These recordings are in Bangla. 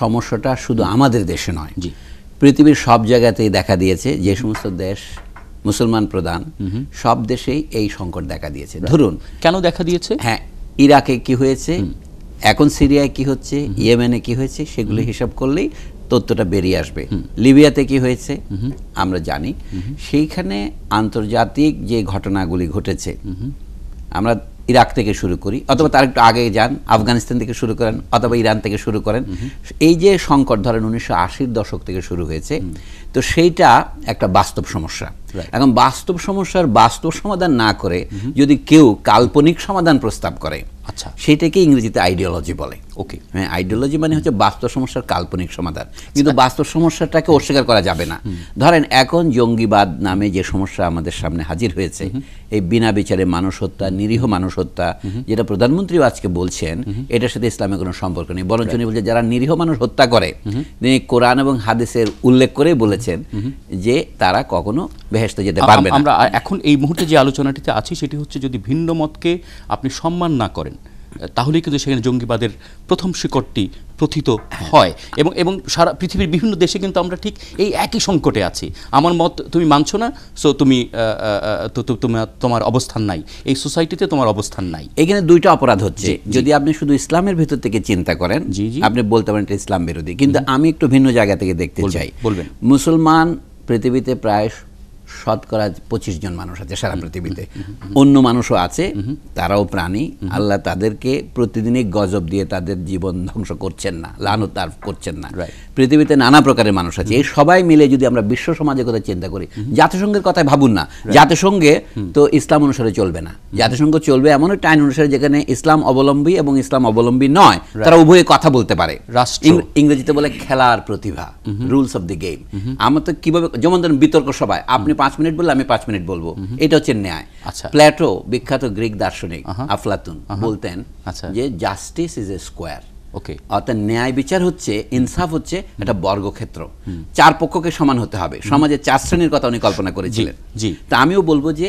সমস্যাটা শুধু আমাদের দেশে নয় জি পৃথিবীর সব জায়গাতেই দেখা দিয়েছে যে সমস্ত দেশ মুসলমান প্রধান সব দেশেই এই সংকট দেখা দিয়েছে ধরুন কেন দেখা দিয়েছে হ্যাঁ ইরাকে কি হয়েছে এখন সিরিয়ায় কি হচ্ছে ইয়েমেনে কি হয়েছে সেগুলো হিসাব করলেই তথ্যটা বেরিয়ে আসবে লিবিয়াতে কি হয়েছে আমরা জানি সেইখানে আন্তর্জাতিক যে ঘটনাগুলি ঘটেছে আমরা ইরাক থেকে শুরু করি অথবা তার একটু আগে যান আফগানিস্তান থেকে শুরু করেন অথবা ইরান থেকে শুরু করেন এই যে সংকট ধরেন উনিশশো আশির দশক থেকে শুরু হয়েছে তো সেইটা একটা বাস্তব সমস্যা এখন বাস্তব সমস্যার বাস্তব সমাধান না করে যদি কেউ কাল্পনিক সমাধান প্রস্তাব করে আচ্ছা সেইটাকে ইংরেজিতে আইডিওলজি বলে ওকে হ্যাঁ আইডিওলজি মানে হচ্ছে বাস্তব সমস্যার কাল্পনিক সমাধান কিন্তু আচ্ছা। বাস্তব সমস্যাটাকে অস্বীকার করা যাবে না ধরেন এখন জঙ্গিবাদ নামে যে সমস্যা আমাদের সামনে হাজির হয়েছে এই বিনা বিচারে মানুষ হত্যা নিরীহ মানুষ হত্যা যেটা প্রধানমন্ত্রী আজকে বলছেন এটার সাথে ইসলামের কোনো সম্পর্ক নেই বরঞ্চ উনি বলছেন যারা নিরীহ মানুষ হত্যা করে তিনি কোরআন এবং হাদিসের উল্লেখ করে বলেছেন যে তারা কখনো বেহেস্তে যেতে পারবে না আমরা এখন এই মুহূর্তে যে আলোচনাটিতে আছি সেটি হচ্ছে যদি ভিন্ন মতকে আপনি সম্মান না করেন তাহলেই কিন্তু সেখানে জঙ্গিবাদের প্রথম শিকড়টি প্রথিত হ্যাঁ। হয় এবং এবং সারা পৃথিবীর বিভিন্ন দেশে কিন্তু আমরা ঠিক এই একই সংকটে আছি আমার মত তুমি মানছো না সো তুমি তোমার অবস্থান নাই এই সোসাইটিতে তোমার অবস্থান নাই এখানে দুইটা অপরাধ হচ্ছে যদি আপনি শুধু ইসলামের ভিতর থেকে চিন্তা করেন আপনি বলতে পারেন এটা ইসলাম বিরোধী কিন্তু আমি একটু ভিন্ন জায়গা থেকে দেখতে চাই বলবেন মুসলমান পৃথিবীতে প্রায় শতকরা পঁচিশ জন মানুষ আছে সারা পৃথিবীতে অন্য মানুষও আছে তারাও প্রাণী আল্লাহ তাদেরকে প্রতিদিনই গজব দিয়ে তাদের জীবন ধ্বংস করছেন না লানতার করছেন না পৃথিবীতে নানা প্রকারের মানুষ আছে এই সবাই মিলে যদি আমরা বিশ্ব সমাজের কথা চিন্তা করি জাতিসংঘের কথায় ভাবুন না জাতিসংঘে তো ইসলাম অনুসারে চলবে না জাতিসংঘ চলবে এমন একটা আইন অনুসারে যেখানে ইসলাম অবলম্বী এবং ইসলাম অবলম্বী নয় তারা উভয়ে কথা বলতে পারে ইংরেজিতে বলে খেলার প্রতিভা রুলস অফ দি গেম আমার তো কিভাবে যেমন ধরেন বিতর্ক সভায় আপনি পাঁচ মিনিট বললে আমি পাঁচ মিনিট বলবো এটা হচ্ছে ন্যায় আচ্ছা। প্ল্যাটো বিখ্যাত গ্রিক দার্শনিক আফলাতুন বলতেন আচ্ছা। যে জাস্টিস ইজ এ স্কোয়ার অর্থাৎ ন্যায় বিচার হচ্ছে ইনসাফ হচ্ছে একটা বর্গক্ষেত্র চার পক্ষকে সমান হতে হবে সমাজে চার শ্রেণীর কথা উনি কল্পনা করেছিলেন জি তা আমিও বলবো যে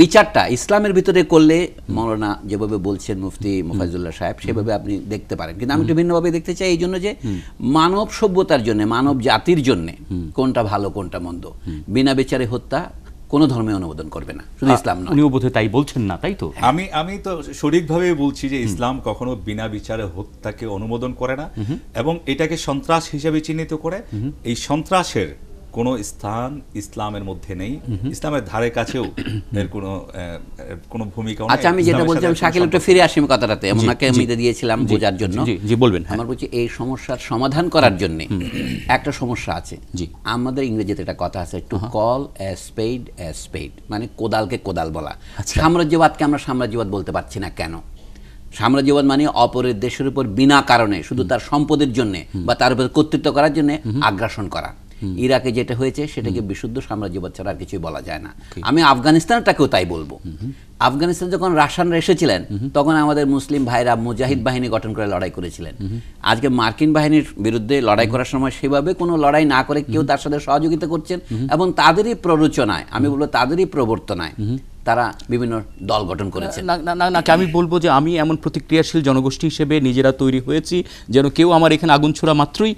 বিচারটা ইসলামের ভিতরে করলে মৌলানা যেভাবে বলছেন মুফতি মুফাজুল্লাহ সাহেব সেভাবে আপনি দেখতে পারেন কিন্তু আমি একটু ভিন্নভাবে দেখতে চাই এই জন্য যে মানব সভ্যতার জন্য মানব জাতির জন্য কোনটা ভালো কোনটা মন্দ বিনা বিচারে হত্যা কোন ধর্মে অনুমোদন করবে না শুধু ইসলাম না উনি বোধহয় তাই বলছেন না তাই তো আমি আমি তো সঠিকভাবে বলছি যে ইসলাম কখনো বিনা বিচারে হত্যাকে অনুমোদন করে না এবং এটাকে সন্ত্রাস হিসেবে চিহ্নিত করে এই সন্ত্রাসের কোনো স্থান ইসলামের মধ্যে নেই ইসলামের ধারে কাছেও এর কোনো কোনো ভূমিকা আচ্ছা আমি যেটা বলছিলাম শাকিল একটু ফিরে আসি কথাটাতে ওনাকে আমি দিয়েছিলাম বোঝার জন্য জি বলবেন হ্যাঁ। আমার বলছি এই সমস্যার সমাধান করার জন্য একটা সমস্যা আছে জি আমাদের ইংরেজিতে একটা কথা আছে টু কল এ স্পেড এ স্পেড মানে কোদালকে কোদাল বলা আচ্ছা। সাম্রাজ্যবাদকে আমরা সাম্রাজ্যবাদ বলতে পারছি না কেন সাম্রাজ্যবাদ মানে অপরের দেশের উপর বিনা কারণে শুধু তার সম্পদের জন্য বা তার উপর কর্তৃত্ব করার জন্য আগ্রাসন করা ইরাকে যেটা হয়েছে সেটাকে বিশুদ্ধ সাম্রাজ্যবাদ ছাড়া আর কিছুই বলা যায় না আমি আফগানিস্তানটাকেও তাই বলবো আফগানিস্তান যখন রাশিয়ানরা এসেছিলেন তখন আমাদের মুসলিম ভাইরা মুজাহিদ বাহিনী গঠন করে লড়াই করেছিলেন আজকে মার্কিন বাহিনীর বিরুদ্ধে লড়াই করার সময় সেভাবে কোনো লড়াই না করে কেউ তার সাথে সহযোগিতা করছেন এবং তাদেরই প্ররোচনায় আমি বলবো তাদেরই প্রবর্তনায় তারা বিভিন্ন দল গঠন করেছে না না আমি বলবো যে আমি এমন প্রতিক্রিয়াশীল জনগোষ্ঠী হিসেবে নিজেরা তৈরি হয়েছি যেন কেউ আমার এখানে আগুন ছোড়া মাত্রই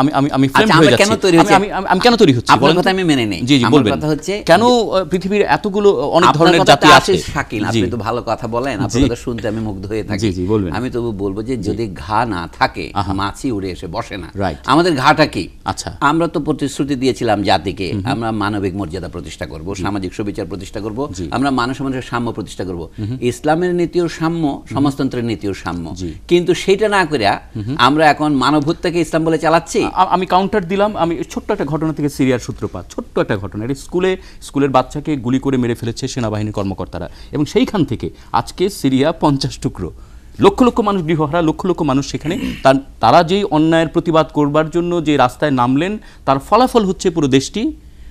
আমি আমি আমি ফ্রেম আচ্ছা, কেন তৈরি হচ্ছে আমি কেন তৈরি হচ্ছে আপনার কথা আমি মেনে নেই জি জি বলবেন কথা হচ্ছে কেন পৃথিবীর এতগুলো অনেক ধরনের জাতি আছে শাকিল আপনি তো ভালো কথা বলেন আপনার কথা শুনতে আমি মুগ্ধ হয়ে থাকি জি জি বলবেন আমি তো বলবো যে যদি ঘা না থাকে মাছি উড়ে এসে বসে না আমাদের ঘাটা কি আচ্ছা আমরা তো প্রতিশ্রুতি দিয়েছিলাম জাতিকে আমরা মানবিক মর্যাদা প্রতিষ্ঠা করব সামাজিক সুবিচার প্রতিষ্ঠা করব করব আমরা মানুষ মানুষের সাম্য প্রতিষ্ঠা করব ইসলামের নীতিও সাম্য সমাজতন্ত্রের নীতিও সাম্য কিন্তু সেটা না করে আমরা এখন মানব হত্যাকে ইসলাম বলে চালাচ্ছি আমি কাউন্টার দিলাম আমি ছোট্ট একটা ঘটনা থেকে সিরিয়ার সূত্রপাত ছোট্ট একটা ঘটনা এটা স্কুলে স্কুলের বাচ্চাকে গুলি করে মেরে ফেলেছে সেনাবাহিনীর কর্মকর্তারা এবং সেইখান থেকে আজকে সিরিয়া পঞ্চাশ টুকরো লক্ষ লক্ষ মানুষ গৃহহারা লক্ষ লক্ষ মানুষ সেখানে তারা যেই অন্যায়ের প্রতিবাদ করবার জন্য যে রাস্তায় নামলেন তার ফলাফল হচ্ছে পুরো দেশটি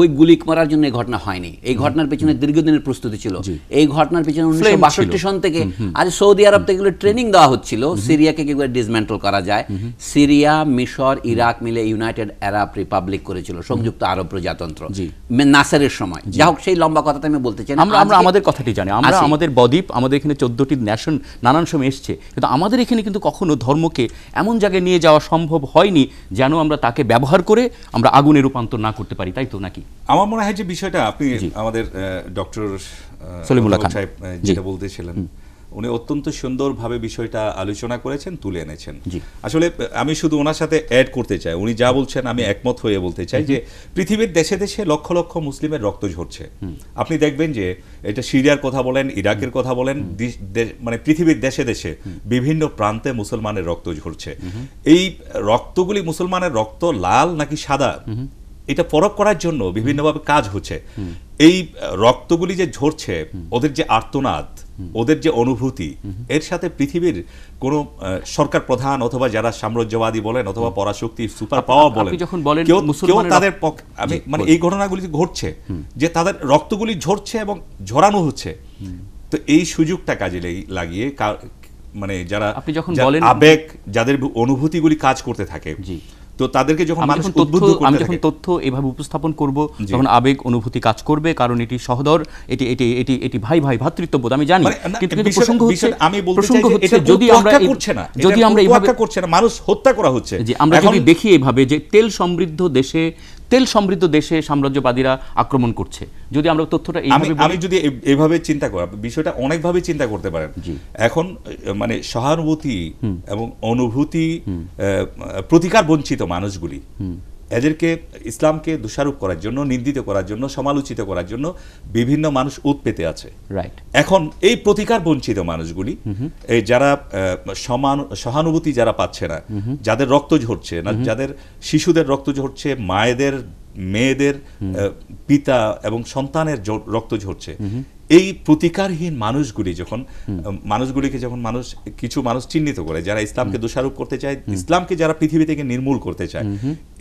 ওই গুলি মারার জন্য এই ঘটনা হয়নি এই ঘটনার পেছনে দীর্ঘদিনের প্রস্তুতি ছিল এই ঘটনার পেছনে উনিশশো বাষট্টি সন থেকে আজ সৌদি আরব থেকে ট্রেনিং দেওয়া হচ্ছিল সিরিয়াকে কি করে ডিসমেন্টল করা যায় সিরিয়া মিশর ইরাক মিলে ইউনাইটেড আরব রিপাবলিক করেছিল সংযুক্ত আরব প্রজাতন্ত্র নাসারের সময় যা হোক সেই লম্বা কথাটা আমি বলতে চাই আমরা আমরা আমাদের কথাটি জানি আমরা আমাদের বদ্বীপ আমাদের এখানে চোদ্দটি ন্যাশন নানান সময় এসছে কিন্তু আমাদের এখানে কিন্তু কখনো ধর্মকে এমন জায়গায় নিয়ে যাওয়া সম্ভব হয়নি যেন আমরা তাকে ব্যবহার করে আমরা আগুনে রূপান্তর না করতে পারি তাই তো নাকি আমার মনে হয় যে বিষয়টা আপনি আমাদের ডক্টর সলিমুল্লাহ খান সাহেব যেটা বলতেছিলেন উনি অত্যন্ত সুন্দরভাবে বিষয়টা আলোচনা করেছেন তুলে এনেছেন আসলে আমি শুধু ওনার সাথে অ্যাড করতে চাই উনি যা বলছেন আমি একমত হয়ে বলতে চাই যে পৃথিবীর দেশে দেশে লক্ষ লক্ষ মুসলিমের রক্ত ঝরছে আপনি দেখবেন যে এটা সিরিয়ার কথা বলেন ইরাকের কথা বলেন মানে পৃথিবীর দেশে দেশে বিভিন্ন প্রান্তে মুসলমানের রক্ত ঝরছে এই রক্তগুলি মুসলমানের রক্ত লাল নাকি সাদা এটা পরব করার জন্য বিভিন্নভাবে কাজ হচ্ছে এই রক্তগুলি যে ঝরছে ওদের যে আর্তনাদ ওদের যে অনুভূতি এর সাথে পৃথিবীর কোন সরকার প্রধান অথবা যারা সাম্রাজ্যবাদী বলেন অথবা পরাশক্তি সুপার পাওয়ার বলেন যখন বলেন কেউ তাদের পক্ষে আমি মানে এই ঘটনাগুলি ঘটছে যে তাদের রক্তগুলি ঝরছে এবং ঝরানো হচ্ছে তো এই সুযোগটা কাজে লাগিয়ে মানে যারা আপনি যখন বলেন আবেগ যাদের অনুভূতিগুলি কাজ করতে থাকে জি তো তাদেরকে যখন মানুষ তথ্য আমি যখন তথ্য এভাবে উপস্থাপন করব তখন আবেগ অনুভূতি কাজ করবে কারণ এটি সহদর এটি এটি এটি এটি ভাই ভাই ভ্রাতৃত্ববোধ আমি জানি কিন্তু প্রসঙ্গ হচ্ছে আমি বলতে চাই যে এটা যদি আমরা করছে না যদি আমরা এভাবে করছে না মানুষ হত্যা করা হচ্ছে যে আমরা যদি দেখি এভাবে যে তেল সমৃদ্ধ দেশে তেল সমৃদ্ধ দেশে সাম্রাজ্যবাদীরা আক্রমণ করছে যদি আমরা তথ্যটা আমি যদি এভাবে চিন্তা করি বিষয়টা অনেকভাবে চিন্তা করতে পারেন এখন মানে সহানুভূতি এবং অনুভূতি প্রতিকার বঞ্চিত মানুষগুলি এদেরকে ইসলামকে দোষারোপ করার জন্য নিন্দিত করার জন্য সমালোচিত করার জন্য বিভিন্ন মানুষ উৎ পেতে আছে এখন এই প্রতিকার বঞ্চিত মানুষগুলি এই যারা সমান সহানুভূতি যারা পাচ্ছে না যাদের রক্ত ঝরছে না যাদের শিশুদের রক্ত ঝরছে মায়েদের মেয়েদের পিতা এবং সন্তানের রক্ত ঝরছে এই প্রতিকারহীন মানুষগুলি যখন মানুষগুলিকে যখন মানুষ কিছু মানুষ চিহ্নিত করে যারা ইসলামকে দোষারোপ করতে চায় ইসলামকে যারা পৃথিবী থেকে নির্মূল করতে চায়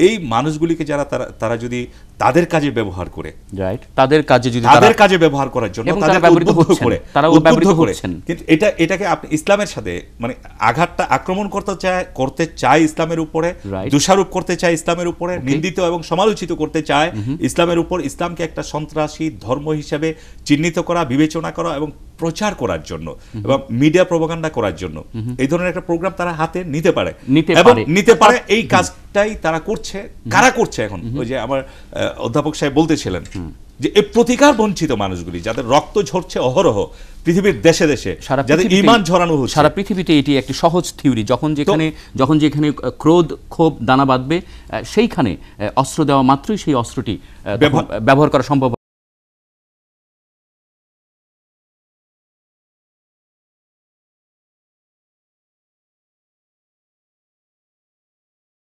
এই মানুষগুলিকে যারা তারা তারা যদি তাদের কাজে ব্যবহার করে রাইট তাদের কাজে যদি তাদের কাজে ব্যবহার করার জন্য তাদের ব্যবহৃত করে তারা ব্যবহৃত করেছেন কিন্তু এটা এটাকে আপনি ইসলামের সাথে মানে আঘাতটা আক্রমণ করতে চায় করতে চায় ইসলামের উপরে দোষারোপ করতে চায় ইসলামের উপরে নিন্দিত এবং সমালোচিত করতে চায় mm-hmm. ইসলামের উপর ইসলামকে একটা সন্ত্রাসী ধর্ম হিসেবে চিহ্নিত করা বিবেচনা করা এবং প্রচার করার জন্য এবং মিডিয়া প্রবাকাণ্ডা করার জন্য এই ধরনের একটা প্রোগ্রাম তারা হাতে নিতে পারে এবং নিতে পারে এই কাজটাই তারা করছে কারা করছে এখন ওই যে আমার অধ্যাপক সাহেব বলতেছিলেন যে এই প্রতিকার বঞ্চিত মানুষগুলি যাদের রক্ত ঝরছে অহরহ পৃথিবীর দেশে দেশে যাদের ইমান ঝরানো হচ্ছে সারা পৃথিবীতে এটি একটি সহজ থিওরি যখন যেখানে যখন যেখানে ক্রোধ ক্ষোভ দানা বাঁধবে সেইখানে অস্ত্র দেওয়া মাত্রই সেই অস্ত্রটি ব্যবহার করা সম্ভব